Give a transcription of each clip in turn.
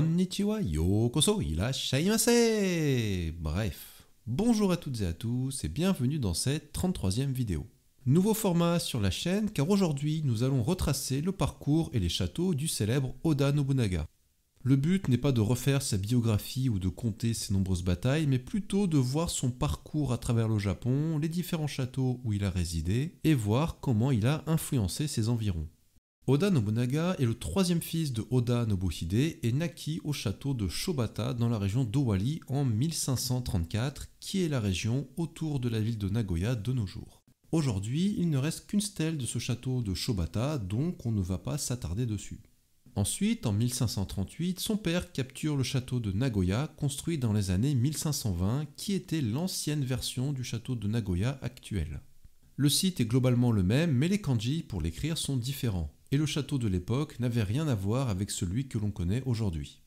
Bref, bonjour à toutes et à tous et bienvenue dans cette 33e vidéo. Nouveau format sur la chaîne car aujourd'hui nous allons retracer le parcours et les châteaux du célèbre Oda Nobunaga. Le but n'est pas de refaire sa biographie ou de compter ses nombreuses batailles, mais plutôt de voir son parcours à travers le Japon, les différents châteaux où il a résidé, et voir comment il a influencé ses environs. Oda Nobunaga est le troisième fils de Oda Nobuhide et naquit au château de Shobata dans la région d'Owali en 1534, qui est la région autour de la ville de Nagoya de nos jours. Aujourd'hui, il ne reste qu'une stèle de ce château de Shobata, donc on ne va pas s'attarder dessus. Ensuite, en 1538, son père capture le château de Nagoya, construit dans les années 1520, qui était l'ancienne version du château de Nagoya actuel. Le site est globalement le même, mais les kanji pour l'écrire sont différents et le château de l'époque n'avait rien à voir avec celui que l'on connaît aujourd'hui.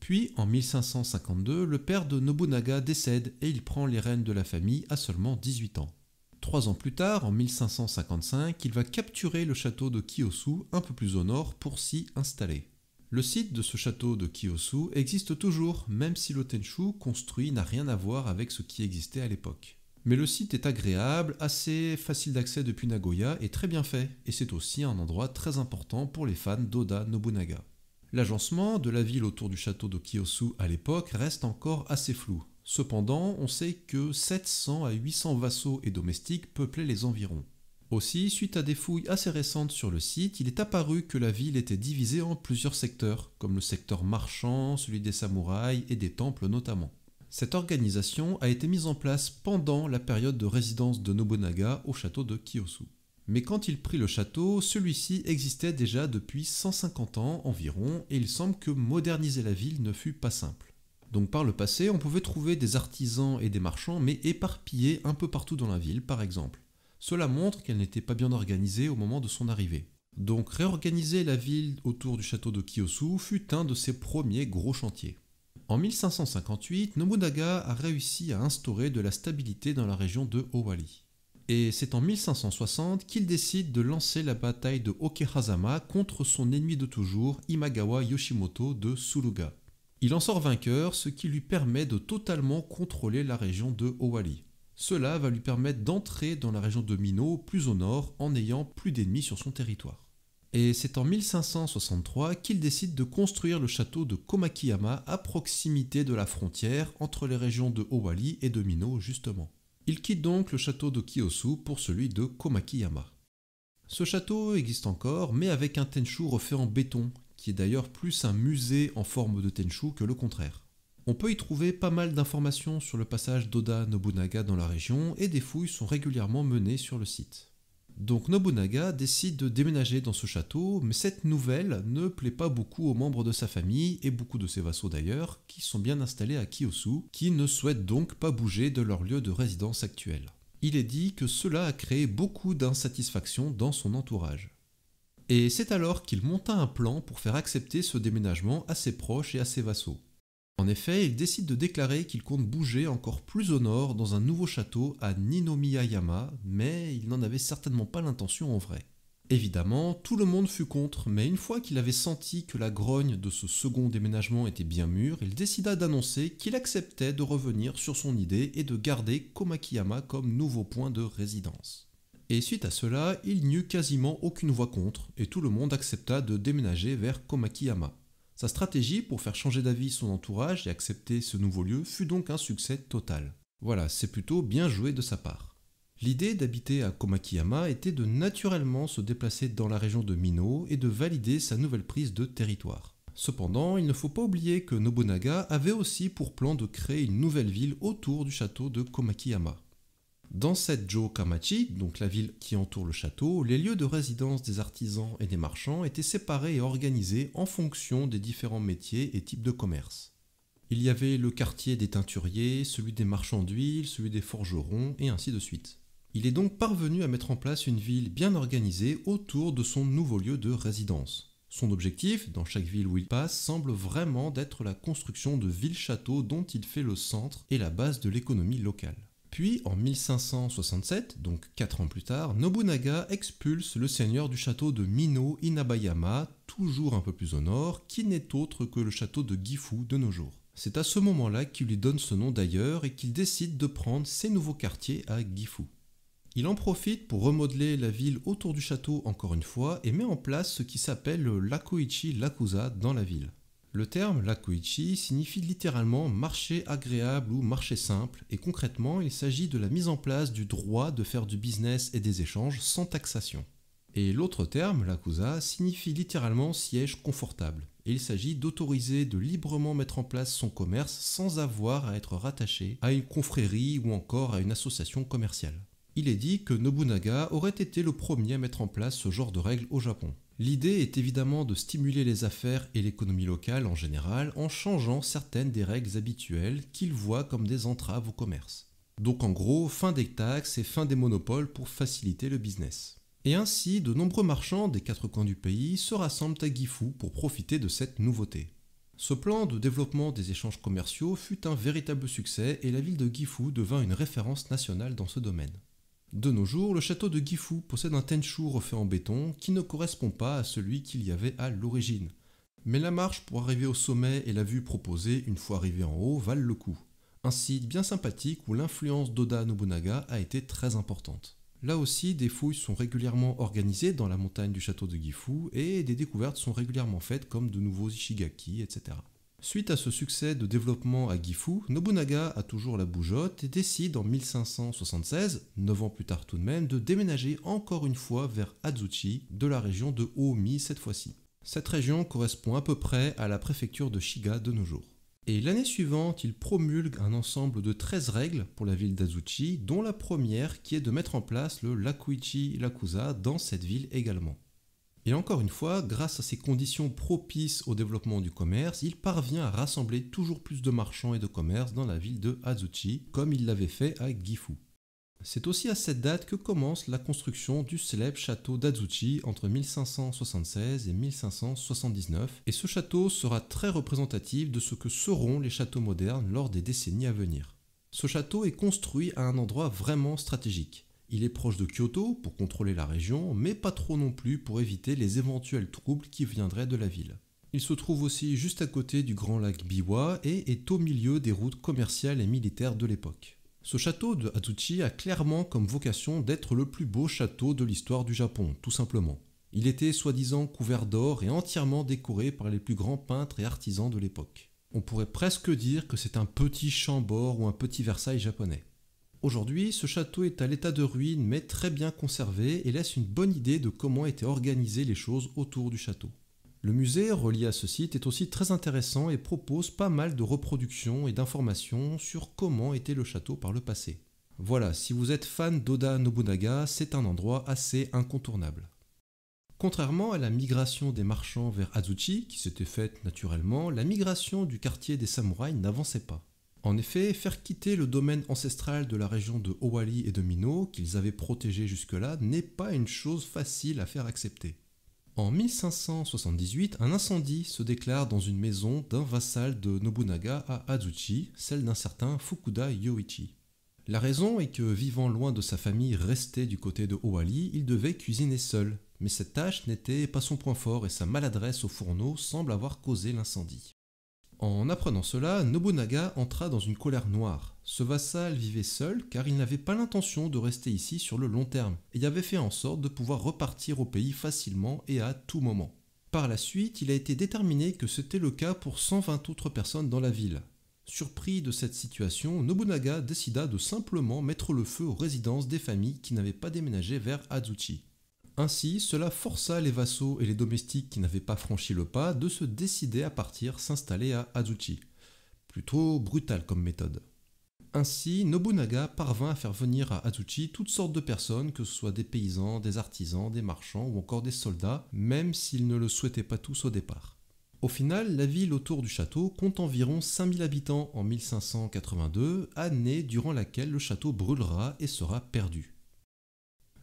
Puis, en 1552, le père de Nobunaga décède et il prend les rênes de la famille à seulement 18 ans. Trois ans plus tard, en 1555, il va capturer le château de Kiyosu un peu plus au nord pour s'y installer. Le site de ce château de Kiyosu existe toujours, même si le construit n'a rien à voir avec ce qui existait à l'époque. Mais le site est agréable, assez facile d'accès depuis Nagoya et très bien fait, et c'est aussi un endroit très important pour les fans d'Oda Nobunaga. L'agencement de la ville autour du château de Kiyosu à l'époque reste encore assez flou. Cependant, on sait que 700 à 800 vassaux et domestiques peuplaient les environs. Aussi, suite à des fouilles assez récentes sur le site, il est apparu que la ville était divisée en plusieurs secteurs, comme le secteur marchand, celui des samouraïs et des temples notamment. Cette organisation a été mise en place pendant la période de résidence de Nobunaga au château de Kiyosu. Mais quand il prit le château, celui-ci existait déjà depuis 150 ans environ et il semble que moderniser la ville ne fut pas simple. Donc par le passé, on pouvait trouver des artisans et des marchands, mais éparpillés un peu partout dans la ville par exemple. Cela montre qu'elle n'était pas bien organisée au moment de son arrivée. Donc réorganiser la ville autour du château de Kiyosu fut un de ses premiers gros chantiers. En 1558, Nobunaga a réussi à instaurer de la stabilité dans la région de Owari. Et c'est en 1560 qu'il décide de lancer la bataille de Okehazama contre son ennemi de toujours, Imagawa Yoshimoto de Suluga. Il en sort vainqueur, ce qui lui permet de totalement contrôler la région de Owari. Cela va lui permettre d'entrer dans la région de Mino, plus au nord, en ayant plus d'ennemis sur son territoire et c'est en 1563 qu'il décide de construire le château de Komakiyama à proximité de la frontière entre les régions de Owali et de Mino justement. Il quitte donc le château de Kiyosu pour celui de Komakiyama. Ce château existe encore mais avec un tenchu refait en béton, qui est d'ailleurs plus un musée en forme de tenshu que le contraire. On peut y trouver pas mal d'informations sur le passage d'Oda Nobunaga dans la région et des fouilles sont régulièrement menées sur le site. Donc Nobunaga décide de déménager dans ce château, mais cette nouvelle ne plaît pas beaucoup aux membres de sa famille et beaucoup de ses vassaux d'ailleurs, qui sont bien installés à Kiyosu, qui ne souhaitent donc pas bouger de leur lieu de résidence actuel. Il est dit que cela a créé beaucoup d'insatisfaction dans son entourage. Et c'est alors qu'il monta un plan pour faire accepter ce déménagement à ses proches et à ses vassaux. En effet, il décide de déclarer qu'il compte bouger encore plus au nord dans un nouveau château à Ninomiyayama, mais il n'en avait certainement pas l'intention en vrai. Évidemment, tout le monde fut contre, mais une fois qu'il avait senti que la grogne de ce second déménagement était bien mûre, il décida d'annoncer qu'il acceptait de revenir sur son idée et de garder Komakiyama comme nouveau point de résidence. Et suite à cela, il n'y eut quasiment aucune voix contre, et tout le monde accepta de déménager vers Komakiyama. Sa stratégie pour faire changer d'avis son entourage et accepter ce nouveau lieu fut donc un succès total. Voilà, c'est plutôt bien joué de sa part. L'idée d'habiter à Komakiyama était de naturellement se déplacer dans la région de Mino et de valider sa nouvelle prise de territoire. Cependant, il ne faut pas oublier que Nobunaga avait aussi pour plan de créer une nouvelle ville autour du château de Komakiyama. Dans cette Kamachi, donc la ville qui entoure le château, les lieux de résidence des artisans et des marchands étaient séparés et organisés en fonction des différents métiers et types de commerce. Il y avait le quartier des teinturiers, celui des marchands d'huile, celui des forgerons, et ainsi de suite. Il est donc parvenu à mettre en place une ville bien organisée autour de son nouveau lieu de résidence. Son objectif, dans chaque ville où il passe, semble vraiment d'être la construction de villes-châteaux dont il fait le centre et la base de l'économie locale. Puis en 1567, donc 4 ans plus tard, Nobunaga expulse le seigneur du château de Mino Inabayama, toujours un peu plus au nord, qui n'est autre que le château de Gifu de nos jours. C'est à ce moment-là qu'il lui donne ce nom d'ailleurs et qu'il décide de prendre ses nouveaux quartiers à Gifu. Il en profite pour remodeler la ville autour du château encore une fois et met en place ce qui s'appelle le Lakoichi Lakusa dans la ville. Le terme lakuichi » signifie littéralement marché agréable ou marché simple, et concrètement, il s'agit de la mise en place du droit de faire du business et des échanges sans taxation. Et l'autre terme, l'akusa, signifie littéralement siège confortable, et il s'agit d'autoriser de librement mettre en place son commerce sans avoir à être rattaché à une confrérie ou encore à une association commerciale il est dit que Nobunaga aurait été le premier à mettre en place ce genre de règles au Japon. L'idée est évidemment de stimuler les affaires et l'économie locale en général en changeant certaines des règles habituelles qu'il voit comme des entraves au commerce. Donc en gros, fin des taxes et fin des monopoles pour faciliter le business. Et ainsi, de nombreux marchands des quatre coins du pays se rassemblent à Gifu pour profiter de cette nouveauté. Ce plan de développement des échanges commerciaux fut un véritable succès et la ville de Gifu devint une référence nationale dans ce domaine. De nos jours, le château de Gifu possède un tenchu refait en béton qui ne correspond pas à celui qu'il y avait à l'origine. Mais la marche pour arriver au sommet et la vue proposée une fois arrivé en haut valent le coup. Un site bien sympathique où l'influence d'Oda Nobunaga a été très importante. Là aussi, des fouilles sont régulièrement organisées dans la montagne du château de Gifu et des découvertes sont régulièrement faites comme de nouveaux Ishigaki, etc. Suite à ce succès de développement à Gifu, Nobunaga a toujours la bougeotte et décide en 1576, 9 ans plus tard tout de même, de déménager encore une fois vers Azuchi, de la région de Ōmi cette fois-ci. Cette région correspond à peu près à la préfecture de Shiga de nos jours. Et l'année suivante, il promulgue un ensemble de 13 règles pour la ville d'Azuchi, dont la première qui est de mettre en place le Lakuichi Lakusa dans cette ville également. Et encore une fois, grâce à ces conditions propices au développement du commerce, il parvient à rassembler toujours plus de marchands et de commerces dans la ville de Azuchi, comme il l'avait fait à Gifu. C'est aussi à cette date que commence la construction du célèbre château d'Azuchi entre 1576 et 1579, et ce château sera très représentatif de ce que seront les châteaux modernes lors des décennies à venir. Ce château est construit à un endroit vraiment stratégique. Il est proche de Kyoto pour contrôler la région, mais pas trop non plus pour éviter les éventuels troubles qui viendraient de la ville. Il se trouve aussi juste à côté du grand lac Biwa et est au milieu des routes commerciales et militaires de l'époque. Ce château de Azuchi a clairement comme vocation d'être le plus beau château de l'histoire du Japon, tout simplement. Il était soi-disant couvert d'or et entièrement décoré par les plus grands peintres et artisans de l'époque. On pourrait presque dire que c'est un petit Chambord ou un petit Versailles japonais. Aujourd'hui, ce château est à l'état de ruine mais très bien conservé et laisse une bonne idée de comment étaient organisées les choses autour du château. Le musée relié à ce site est aussi très intéressant et propose pas mal de reproductions et d'informations sur comment était le château par le passé. Voilà, si vous êtes fan d'Oda Nobunaga, c'est un endroit assez incontournable. Contrairement à la migration des marchands vers Azuchi, qui s'était faite naturellement, la migration du quartier des samouraïs n'avançait pas. En effet, faire quitter le domaine ancestral de la région de Owali et de Mino, qu'ils avaient protégé jusque-là, n'est pas une chose facile à faire accepter. En 1578, un incendie se déclare dans une maison d'un vassal de Nobunaga à Azuchi, celle d'un certain Fukuda Yoichi. La raison est que, vivant loin de sa famille restée du côté de Owali, il devait cuisiner seul, mais cette tâche n'était pas son point fort et sa maladresse au fourneau semble avoir causé l'incendie. En apprenant cela, Nobunaga entra dans une colère noire. Ce vassal vivait seul car il n'avait pas l'intention de rester ici sur le long terme et avait fait en sorte de pouvoir repartir au pays facilement et à tout moment. Par la suite, il a été déterminé que c'était le cas pour 120 autres personnes dans la ville. Surpris de cette situation, Nobunaga décida de simplement mettre le feu aux résidences des familles qui n'avaient pas déménagé vers Azuchi. Ainsi, cela força les vassaux et les domestiques qui n'avaient pas franchi le pas de se décider à partir s'installer à Azuchi. Plutôt brutal comme méthode. Ainsi, Nobunaga parvint à faire venir à Azuchi toutes sortes de personnes, que ce soit des paysans, des artisans, des marchands ou encore des soldats, même s'ils ne le souhaitaient pas tous au départ. Au final, la ville autour du château compte environ 5000 habitants en 1582, année durant laquelle le château brûlera et sera perdu.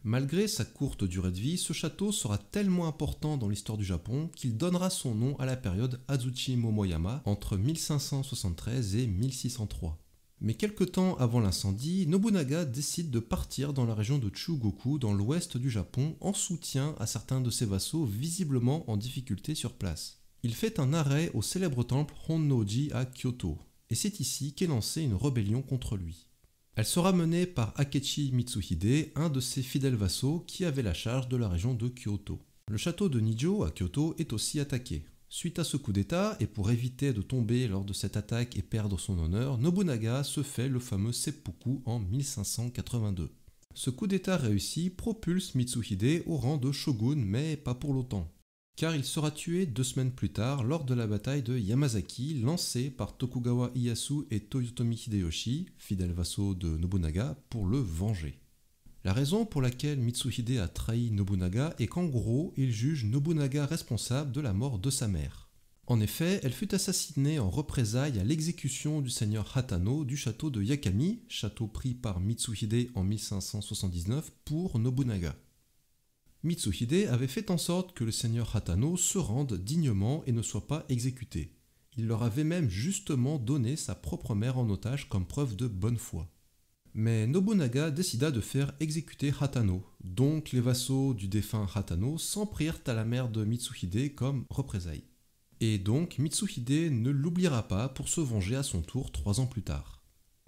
Malgré sa courte durée de vie, ce château sera tellement important dans l'histoire du Japon qu'il donnera son nom à la période Azuchi Momoyama entre 1573 et 1603. Mais quelque temps avant l'incendie, Nobunaga décide de partir dans la région de Chugoku dans l'ouest du Japon en soutien à certains de ses vassaux visiblement en difficulté sur place. Il fait un arrêt au célèbre temple Honnoji à Kyoto, et c'est ici qu'est lancée une rébellion contre lui. Elle sera menée par Akechi Mitsuhide, un de ses fidèles vassaux qui avait la charge de la région de Kyoto. Le château de Nijo à Kyoto est aussi attaqué. Suite à ce coup d'état, et pour éviter de tomber lors de cette attaque et perdre son honneur, Nobunaga se fait le fameux seppuku en 1582. Ce coup d'état réussi propulse Mitsuhide au rang de shogun, mais pas pour longtemps car il sera tué deux semaines plus tard lors de la bataille de Yamazaki lancée par Tokugawa Ieyasu et Toyotomi Hideyoshi, fidèles vassaux de Nobunaga, pour le venger. La raison pour laquelle Mitsuhide a trahi Nobunaga est qu'en gros, il juge Nobunaga responsable de la mort de sa mère. En effet, elle fut assassinée en représailles à l'exécution du seigneur Hatano du château de Yakami, château pris par Mitsuhide en 1579 pour Nobunaga. Mitsuhide avait fait en sorte que le seigneur Hatano se rende dignement et ne soit pas exécuté. Il leur avait même justement donné sa propre mère en otage comme preuve de bonne foi. Mais Nobunaga décida de faire exécuter Hatano, donc les vassaux du défunt Hatano s'en prirent à la mère de Mitsuhide comme représailles. Et donc Mitsuhide ne l'oubliera pas pour se venger à son tour trois ans plus tard.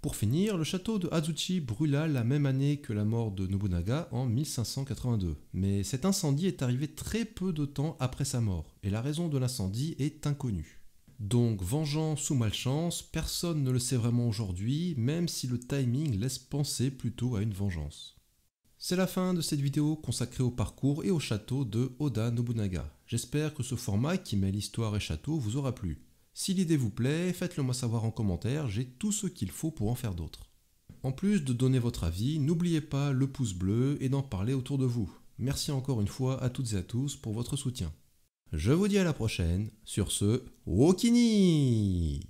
Pour finir, le château de Azuchi brûla la même année que la mort de Nobunaga en 1582, mais cet incendie est arrivé très peu de temps après sa mort, et la raison de l'incendie est inconnue. Donc, vengeance ou malchance, personne ne le sait vraiment aujourd'hui, même si le timing laisse penser plutôt à une vengeance. C'est la fin de cette vidéo consacrée au parcours et au château de Oda Nobunaga. J'espère que ce format qui mêle histoire et château vous aura plu. Si l'idée vous plaît, faites-le moi savoir en commentaire, j'ai tout ce qu'il faut pour en faire d'autres. En plus de donner votre avis, n'oubliez pas le pouce bleu et d'en parler autour de vous. Merci encore une fois à toutes et à tous pour votre soutien. Je vous dis à la prochaine, sur ce, Wokini